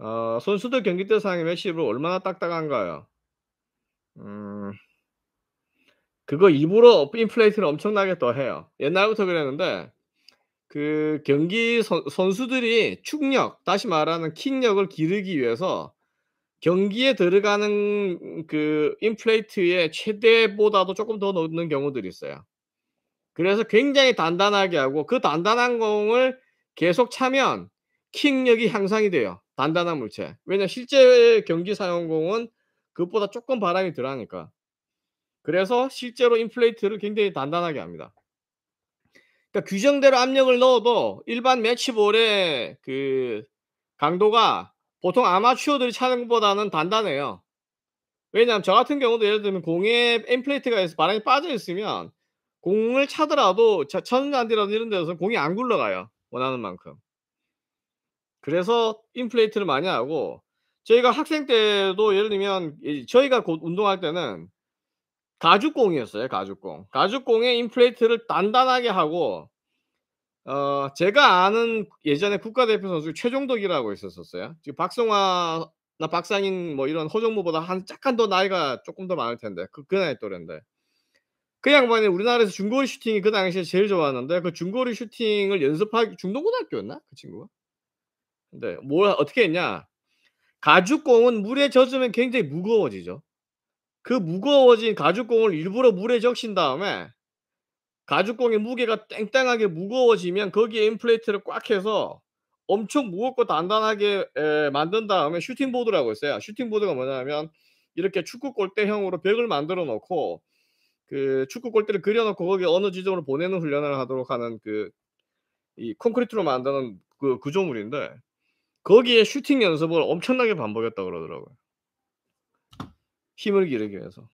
어, 선수들 경기 때 상의 매시브 얼마나 딱딱한가요? 음, 그거 일부러 인플레이트를 엄청나게 더 해요. 옛날부터 그랬는데 그 경기 선, 수들이 축력, 다시 말하는 킥력을 기르기 위해서 경기에 들어가는 그 인플레이트의 최대보다도 조금 더 넣는 경우들이 있어요. 그래서 굉장히 단단하게 하고 그 단단한 공을 계속 차면 킥력이 향상이 돼요. 단단한 물체. 왜냐 실제 경기 사용공은 그것보다 조금 바람이 덜하니까. 그래서 실제로 인플레이트를 굉장히 단단하게 합니다. 그러니까 규정대로 압력을 넣어도 일반 매치볼의 그 강도가 보통 아마추어들이 차는 것보다는 단단해요. 왜냐하면 저 같은 경우도 예를 들면 공에 엠플레이트가 있어 바람이 빠져 있으면 공을 차더라도 천잔디라든 이런 데서 공이 안 굴러가요 원하는 만큼 그래서 인플레이트를 많이 하고 저희가 학생 때도 예를 들면 저희가 곧 운동할 때는 가죽공이었어요. 가죽공. 가죽공에 인플레이트를 단단하게 하고 어 제가 아는 예전에 국가대표 선수 최종덕이라고 있었었어요. 지금 박성화 나 박상인 뭐 이런 허정무보다 한 약간 더 나이가 조금 더 많을 텐데 그, 그 나이 또래인데 그 양반이 우리나라에서 중거리 슈팅이 그 당시에 제일 좋았는데 그 중거리 슈팅을 연습하기 중동고등학교였나 그 친구가 근데 네. 뭘 어떻게 했냐? 가죽공은 물에 젖으면 굉장히 무거워지죠. 그 무거워진 가죽공을 일부러 물에 적신 다음에 가죽공의 무게가 땡땡하게 무거워지면 거기에 인플레이트를 꽉 해서 엄청 무겁고 단단하게 에, 만든 다음에 슈팅보드라고 있어요. 슈팅보드가 뭐냐면 이렇게 축구 골대형으로 벽을 만들어 놓고 그 축구 골대를 그려 놓고 거기에 어느 지점으로 보내는 훈련을 하도록 하는 그 이 콘크리트로 만드는 그 구조물인데 거기에 슈팅 연습을 엄청나게 반복했다 그러더라고요. 힘을 기르기 위해서.